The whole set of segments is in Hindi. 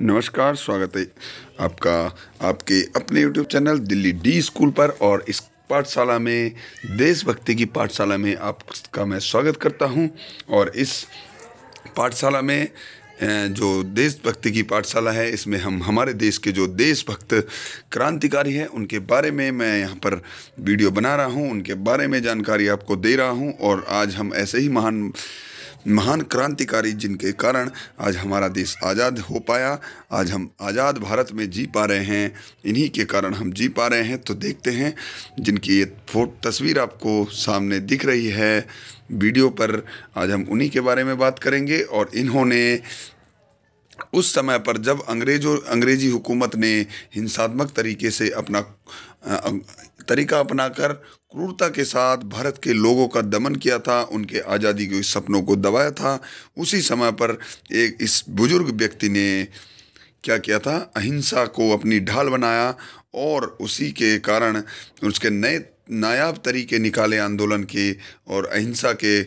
नमस्कार स्वागत है आपका आपके अपने YouTube channel Delhi D school पर और इस पाठशाला में देशभक्ति की पाठशाला में आपका मैं स्वागत करता हूं और इस पाठशाला में जो देशभक्ति की पाठशाला है इसमें हम हमारे देश के जो देशभक्त क्रांतिकारी हैं उनके बारे में मैं यहाँ पर वीडियो बना रहा हूँ उनके बारे में जानकारी आपको दे रहा हूँ और आज हम ऐसे ही महान महान क्रांतिकारी जिनके कारण आज हमारा देश आज़ाद हो पाया आज हम आज़ाद भारत में जी पा रहे हैं इन्हीं के कारण हम जी पा रहे हैं तो देखते हैं जिनकी ये फोट तस्वीर आपको सामने दिख रही है वीडियो पर आज हम उन्हीं के बारे में बात करेंगे और इन्होंने उस समय पर जब अंग्रेजों अंग्रेजी हुकूमत ने हिंसात्मक तरीके से अपना तरीका अपनाकर क्रूरता के साथ भारत के लोगों का दमन किया था उनके आज़ादी के सपनों को दबाया था उसी समय पर एक इस बुजुर्ग व्यक्ति ने क्या किया था अहिंसा को अपनी ढाल बनाया और उसी के कारण उसके नए नायाब तरीके निकाले आंदोलन के और अहिंसा के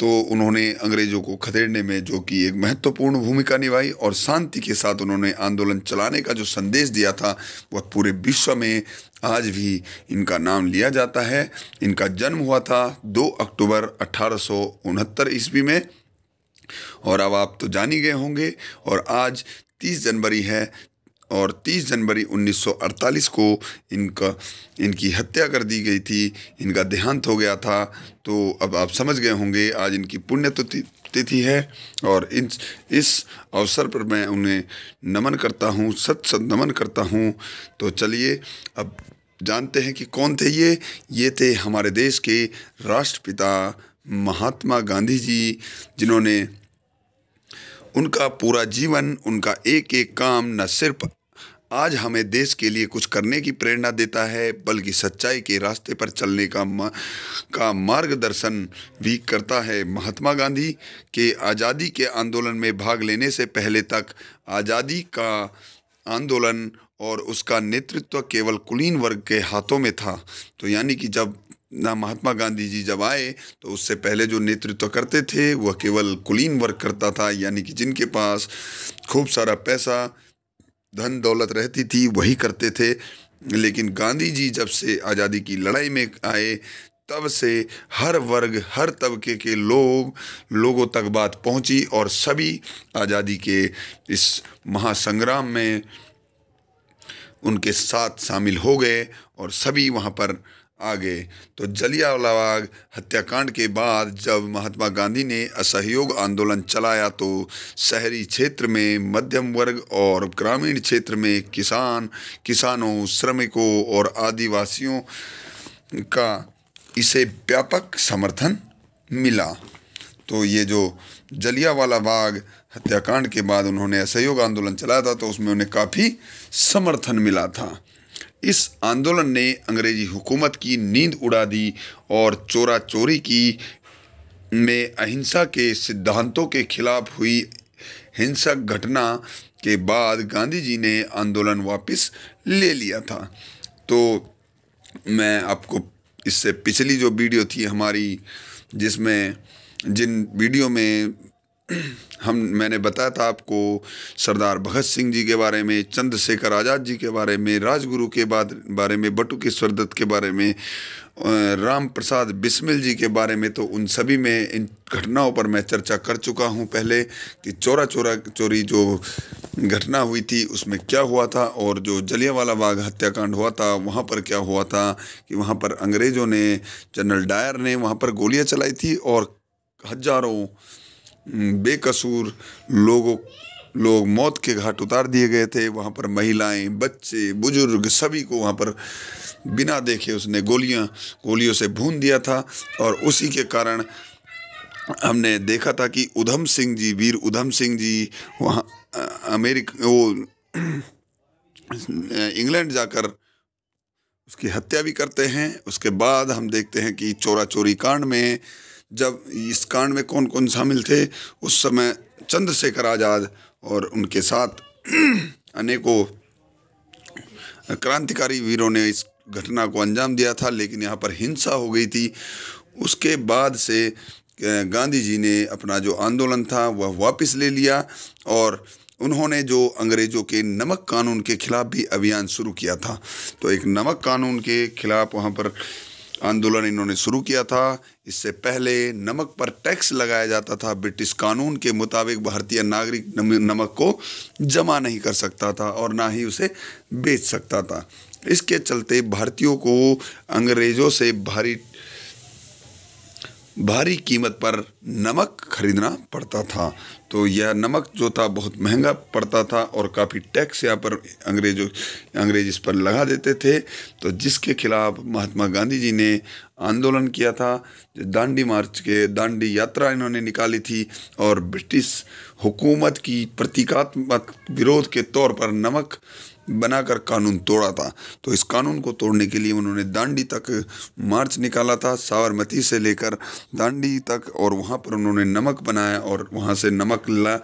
तो उन्होंने अंग्रेज़ों को खदेड़ने में जो कि एक महत्वपूर्ण भूमिका निभाई और शांति के साथ उन्होंने आंदोलन चलाने का जो संदेश दिया था वह पूरे विश्व में आज भी इनका नाम लिया जाता है इनका जन्म हुआ था 2 अक्टूबर अठारह ईस्वी में और अब आप तो जान ही गए होंगे और आज 30 जनवरी है और 30 जनवरी 1948 को इनका इनकी हत्या कर दी गई थी इनका देहांत हो गया था तो अब आप समझ गए होंगे आज इनकी पुण्य तो तिथि है और इन इस अवसर पर मैं उन्हें नमन करता हूँ सत सत नमन करता हूँ तो चलिए अब जानते हैं कि कौन थे ये ये थे हमारे देश के राष्ट्रपिता महात्मा गांधी जी जिन्होंने उनका पूरा जीवन उनका एक एक काम न सिर्फ आज हमें देश के लिए कुछ करने की प्रेरणा देता है बल्कि सच्चाई के रास्ते पर चलने का मा, का मार्गदर्शन भी करता है महात्मा गांधी के आज़ादी के आंदोलन में भाग लेने से पहले तक आज़ादी का आंदोलन और उसका नेतृत्व केवल कुलीन वर्ग के हाथों में था तो यानी कि जब ना महात्मा गांधी जी जब आए तो उससे पहले जो नेतृत्व करते थे वह केवल कुलीन वर्ग करता था यानी कि जिनके पास खूब सारा पैसा धन दौलत रहती थी वही करते थे लेकिन गांधी जी जब से आज़ादी की लड़ाई में आए तब से हर वर्ग हर तबके के लोग लोगों तक बात पहुंची और सभी आज़ादी के इस महासंग्राम में उनके साथ शामिल हो गए और सभी वहाँ पर आगे तो जलियावाला बाग हत्याकांड के बाद जब महात्मा गांधी ने असहयोग आंदोलन चलाया तो शहरी क्षेत्र में मध्यम वर्ग और ग्रामीण क्षेत्र में किसान किसानों श्रमिकों और आदिवासियों का इसे व्यापक समर्थन मिला तो ये जो जलियावाला बाग हत्याकांड के बाद उन्होंने असहयोग आंदोलन चलाया था तो उसमें उन्हें काफ़ी समर्थन मिला था इस आंदोलन ने अंग्रेजी हुकूमत की नींद उड़ा दी और चोरा चोरी की में अहिंसा के सिद्धांतों के खिलाफ हुई हिंसक घटना के बाद गांधी जी ने आंदोलन वापस ले लिया था तो मैं आपको इससे पिछली जो वीडियो थी हमारी जिसमें जिन वीडियो में हम मैंने बताया था आपको सरदार भगत सिंह जी के बारे में चंद्रशेखर आज़ाद जी के बारे में राजगुरु के बाद बारे में बटू के दत्त के बारे में राम प्रसाद बिस्मिल जी के बारे में तो उन सभी में इन घटनाओं पर मैं चर्चा कर चुका हूं पहले कि चोरा चोरा चोरी जो घटना हुई थी उसमें क्या हुआ था और जो जलियावाला बाग हत्याकांड हुआ था वहां पर क्या हुआ था कि वहां पर अंग्रेज़ों ने जनरल डायर ने वहां पर गोलियां चलाई थी और हजारों बेकसूर लोगों लोग मौत के घाट उतार दिए गए थे वहाँ पर महिलाएं बच्चे बुजुर्ग सभी को वहाँ पर बिना देखे उसने गोलियाँ गोलियों से भून दिया था और उसी के कारण हमने देखा था कि उधम सिंह जी वीर उधम सिंह जी वहाँ अमेरिका वो इंग्लैंड जाकर उसकी हत्या भी करते हैं उसके बाद हम देखते हैं कि चोरा चोरी कांड में जब इस कांड में कौन कौन शामिल थे उस समय चंद्रशेखर आज़ाद और उनके साथ अनेकों क्रांतिकारी वीरों ने इस घटना को अंजाम दिया था लेकिन यहाँ पर हिंसा हो गई थी उसके बाद से गांधी जी ने अपना जो आंदोलन था वह वापस ले लिया और उन्होंने जो अंग्रेज़ों के नमक कानून के खिलाफ भी अभियान शुरू किया था तो एक नमक कानून के खिलाफ वहाँ पर आंदोलन इन्होंने शुरू किया था इससे पहले नमक पर टैक्स लगाया जाता था ब्रिटिश कानून के मुताबिक भारतीय नागरिक नमक को जमा नहीं कर सकता था और ना ही उसे बेच सकता था इसके चलते भारतीयों को अंग्रेज़ों से भारी भारी कीमत पर नमक खरीदना पड़ता था तो यह नमक जो था बहुत महंगा पड़ता था और काफ़ी टैक्स यहाँ पर अंग्रेजों अंग्रेज इस पर लगा देते थे तो जिसके खिलाफ महात्मा गांधी जी ने आंदोलन किया था दांडी मार्च के दांडी यात्रा इन्होंने निकाली थी और ब्रिटिश हुकूमत की प्रतीकात्मक विरोध के तौर पर नमक बनाकर कानून तोड़ा था तो इस कानून को तोड़ने के लिए उन्होंने दांडी तक मार्च निकाला था साबरमती से लेकर दांडी तक और वहाँ पर उन्होंने नमक बनाया और वहाँ से नमक ला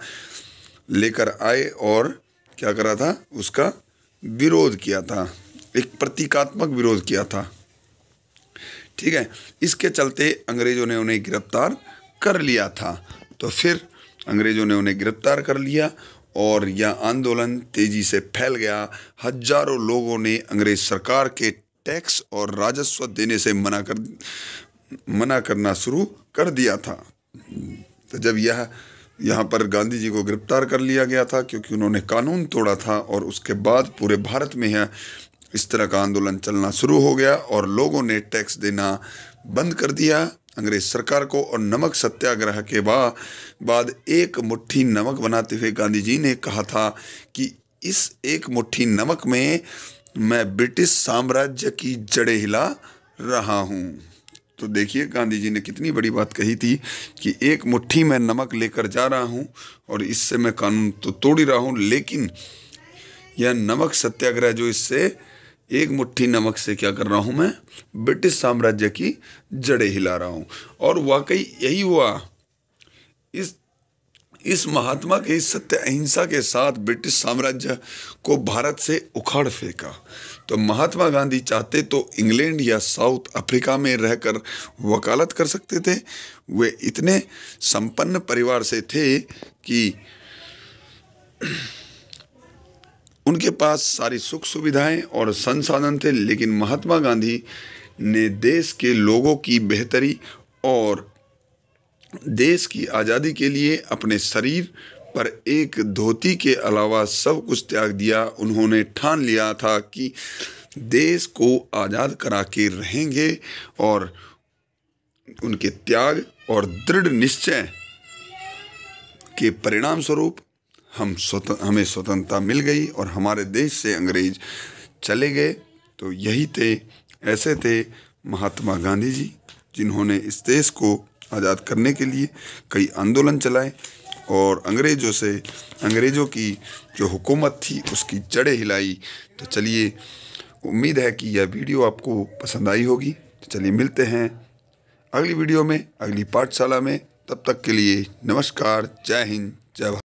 लेकर आए और क्या करा था उसका विरोध किया था एक प्रतीकात्मक विरोध किया था ठीक है इसके चलते अंग्रेज़ों ने उन्हें गिरफ्तार कर लिया था तो फिर अंग्रेज़ों ने उन्हें गिरफ्तार कर लिया और यह आंदोलन तेज़ी से फैल गया हजारों लोगों ने अंग्रेज़ सरकार के टैक्स और राजस्व देने से मना कर मना करना शुरू कर दिया था तो जब यह यहाँ पर गांधी जी को गिरफ्तार कर लिया गया था क्योंकि उन्होंने कानून तोड़ा था और उसके बाद पूरे भारत में यह इस तरह का आंदोलन चलना शुरू हो गया और लोगों ने टैक्स देना बंद कर दिया अंग्रेज सरकार को और नमक सत्याग्रह के बाद एक मुट्ठी नमक बनाते हुए गांधी जी ने कहा था कि इस एक मुट्ठी नमक में मैं ब्रिटिश साम्राज्य की जड़ें हिला रहा हूँ तो देखिए गांधी जी ने कितनी बड़ी बात कही थी कि एक मुट्ठी में नमक लेकर जा रहा हूँ और इससे मैं कानून तो तोड़ ही रहा हूँ लेकिन यह नमक सत्याग्रह जो इससे एक मुट्ठी नमक से क्या कर रहा हूं मैं ब्रिटिश साम्राज्य की जड़ें हिला रहा हूं और वाकई यही हुआ इस इस महात्मा के इस सत्य अहिंसा के साथ ब्रिटिश साम्राज्य को भारत से उखाड़ फेंका तो महात्मा गांधी चाहते तो इंग्लैंड या साउथ अफ्रीका में रहकर वकालत कर सकते थे वे इतने संपन्न परिवार से थे कि उनके पास सारी सुख सुविधाएं और संसाधन थे लेकिन महात्मा गांधी ने देश के लोगों की बेहतरी और देश की आज़ादी के लिए अपने शरीर पर एक धोती के अलावा सब कुछ त्याग दिया उन्होंने ठान लिया था कि देश को आज़ाद करा के रहेंगे और उनके त्याग और दृढ़ निश्चय के परिणाम स्वरूप हम स्वतंत्र हमें स्वतंत्रता मिल गई और हमारे देश से अंग्रेज चले गए तो यही थे ऐसे थे महात्मा गांधी जी जिन्होंने इस देश को आज़ाद करने के लिए कई आंदोलन चलाए और अंग्रेज़ों से अंग्रेज़ों की जो हुकूमत थी उसकी जड़ें हिलाई तो चलिए उम्मीद है कि यह वीडियो आपको पसंद आई होगी तो चलिए मिलते हैं अगली वीडियो में अगली पाठशाला में तब तक के लिए नमस्कार जय हिंद जय भारत